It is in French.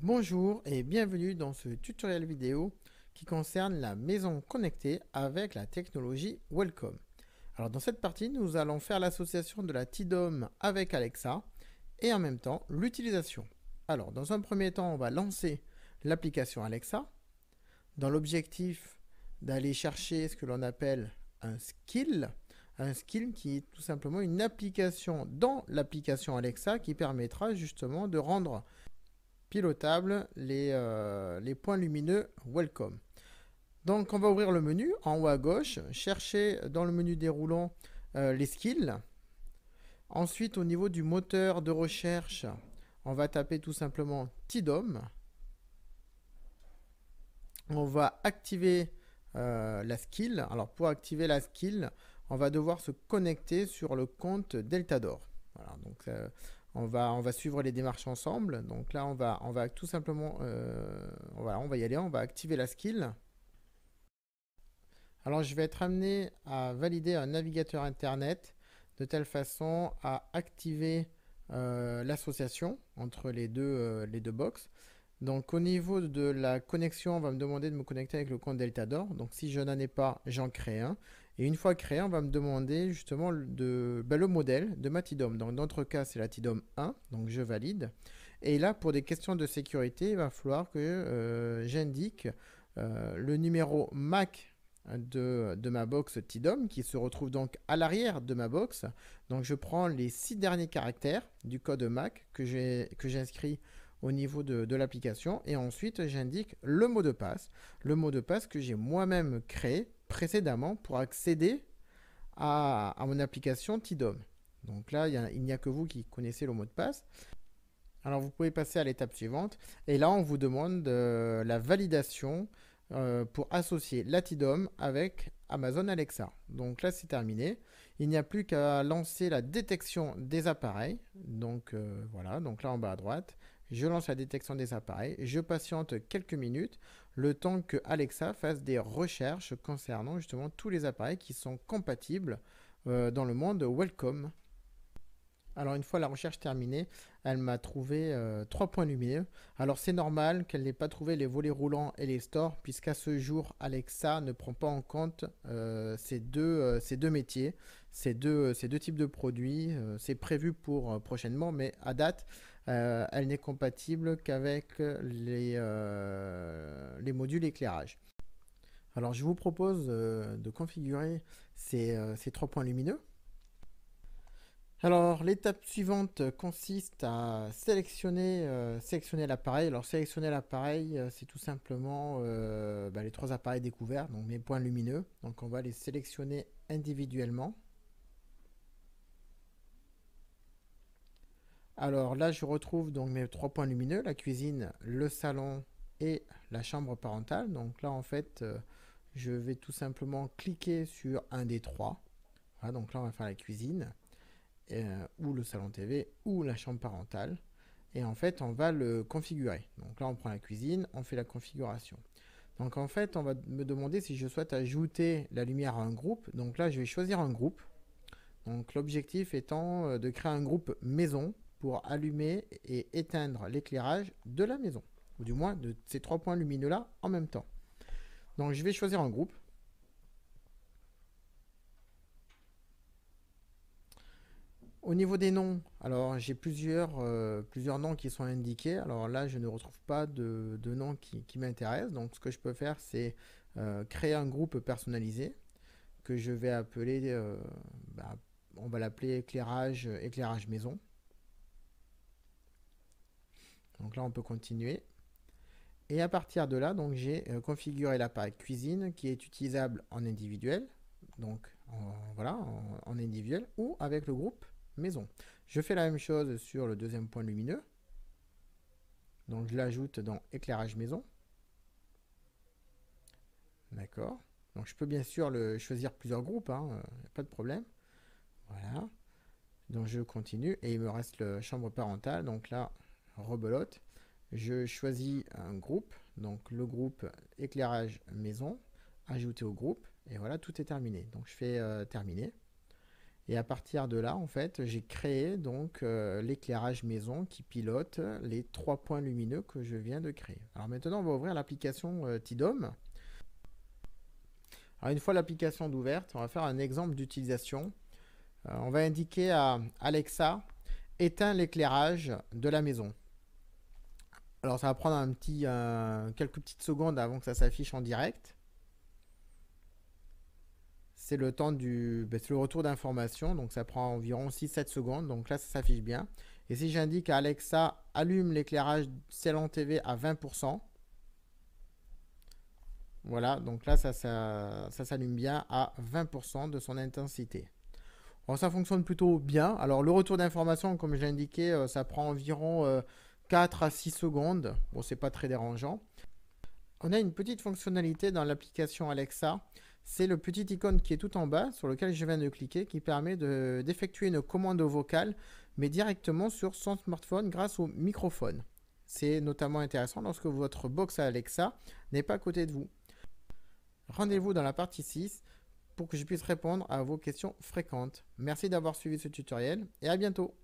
Bonjour et bienvenue dans ce tutoriel vidéo qui concerne la maison connectée avec la technologie Welcome. Alors dans cette partie, nous allons faire l'association de la TDOM avec Alexa et en même temps l'utilisation. Alors dans un premier temps, on va lancer l'application Alexa dans l'objectif d'aller chercher ce que l'on appelle un skill. Un skill qui est tout simplement une application dans l'application Alexa qui permettra justement de rendre pilotable, euh, les, points lumineux Welcome. Donc on va ouvrir le menu en haut à gauche, chercher dans le menu déroulant euh, les skills. Ensuite au niveau du moteur de recherche, on va taper tout simplement TIDOM. On va activer euh, la skill. Alors pour activer la skill, on va devoir se connecter sur le compte Deltador. Voilà, donc on va, on va suivre les démarches ensemble. Donc là, on va, on va tout simplement, euh, on va y aller, on va activer la skill. Alors, je vais être amené à valider un navigateur Internet de telle façon à activer euh, l'association entre les deux, euh, les deux box. Donc au niveau de la connexion, on va me demander de me connecter avec le compte Deltador. Donc si je n'en ai pas, j'en crée un. Et une fois créé, on va me demander justement de, ben, le modèle de ma TIDOM. Donc dans notre cas, c'est la TIDOM 1, donc je valide. Et là, pour des questions de sécurité, il va falloir que euh, j'indique euh, le numéro MAC de, de, ma box TIDOM qui se retrouve donc à l'arrière de ma box. Donc je prends les six derniers caractères du code MAC que j'inscris au niveau de, l'application. Et ensuite, j'indique le mot de passe, le mot de passe que j'ai moi-même créé précédemment pour accéder à, mon application TIDOM. Donc là, il n'y a, que vous qui connaissez le mot de passe. Alors vous pouvez passer à l'étape suivante. Et là, on vous demande euh, la validation euh, pour associer la Tidom avec Amazon Alexa. Donc là, c'est terminé. Il n'y a plus qu'à lancer la détection des appareils. Donc euh, voilà, donc là en bas à droite, je lance la détection des appareils, je patiente quelques minutes, le temps que Alexa fasse des recherches concernant justement tous les appareils qui sont compatibles euh, dans le monde Welcome. Alors une fois la recherche terminée, elle m'a trouvé euh, trois points lumineux. Alors c'est normal qu'elle n'ait pas trouvé les volets roulants et les stores, puisqu'à ce jour, Alexa ne prend pas en compte euh, ces, deux, euh, ces, deux, métiers, ces deux, ces deux types de produits. c'est prévu pour prochainement, mais à date, elle n'est compatible qu'avec les, les modules éclairage. Alors je vous propose de configurer ces trois points lumineux. Alors l'étape suivante consiste à sélectionner, euh, l'appareil. Alors sélectionner l'appareil, euh, c'est tout simplement euh, bah, les trois appareils découverts, donc mes points lumineux. Donc on va les sélectionner individuellement. Alors là je retrouve donc mes trois points lumineux, la cuisine, le salon et la chambre parentale. Donc là en fait je vais tout simplement cliquer sur un des trois. Voilà, donc là on va faire la cuisine. Euh, ou le salon TV, ou la chambre parentale. Et en fait, on va le configurer. Donc là, on prend la cuisine, on fait la configuration. Donc en fait, on va me demander si je souhaite ajouter la lumière à un groupe. Donc là, je vais choisir un groupe. Donc l'objectif étant euh, de créer un groupe maison pour allumer et éteindre l'éclairage de la maison. Ou du moins de ces trois points lumineux là en même temps. Donc je vais choisir un groupe. Au niveau des noms, alors j'ai plusieurs, euh, plusieurs noms qui sont indiqués. Alors là, je ne retrouve pas de, de nom qui, m'intéresse. Donc ce que je peux faire, c'est euh, créer un groupe personnalisé que je vais appeler, euh, bah, on va l'appeler éclairage, éclairage maison. Donc là, on peut continuer. Et à partir de là, donc j'ai configuré l'appareil cuisine qui est utilisable en individuel, donc voilà, en individuel ou avec le groupe maison. Je fais la même chose sur le deuxième point lumineux. Donc je l'ajoute dans éclairage maison. D'accord. Donc je peux bien sûr le choisir plusieurs groupes, hein, euh, pas de problème. Voilà. Donc je continue et il me reste la chambre parentale. Donc là, rebelote. Je choisis un groupe, donc le groupe éclairage maison, ajouter au groupe, et voilà, tout est terminé. Donc je fais euh, terminer. Et à partir de là, en fait, j'ai créé donc euh, l'éclairage maison qui pilote les trois points lumineux que je viens de créer. Alors maintenant, on va ouvrir l'application euh, Alors une fois l'application ouverte, on va faire un exemple d'utilisation. Euh, on va indiquer à Alexa éteins l'éclairage de la maison. Alors ça va prendre quelques petites secondes avant que ça s'affiche en direct c'est le temps du ben, le retour d'information, donc ça prend environ 6-7 secondes, donc là ça s'affiche bien. Et si j'indique à Alexa allume l'éclairage Salon TV à 20%, voilà, donc là ça, ça, ça s'allume bien à 20% de son intensité. Bon, ça fonctionne plutôt bien. Alors le retour d'information, comme j'ai indiqué, euh, ça prend environ 4 euh, à 6 secondes. Bon, c'est pas très dérangeant. On a une petite fonctionnalité dans l'application Alexa c'est le petit icône qui est tout en bas, sur lequel je viens de cliquer, qui permet d'effectuer une commande vocale, mais directement sur son smartphone grâce au microphone. C'est notamment intéressant lorsque votre box Alexa n'est pas à côté de vous. Rendez-vous dans la partie 6 pour que je puisse répondre à vos questions fréquentes. Merci d'avoir suivi ce tutoriel et à bientôt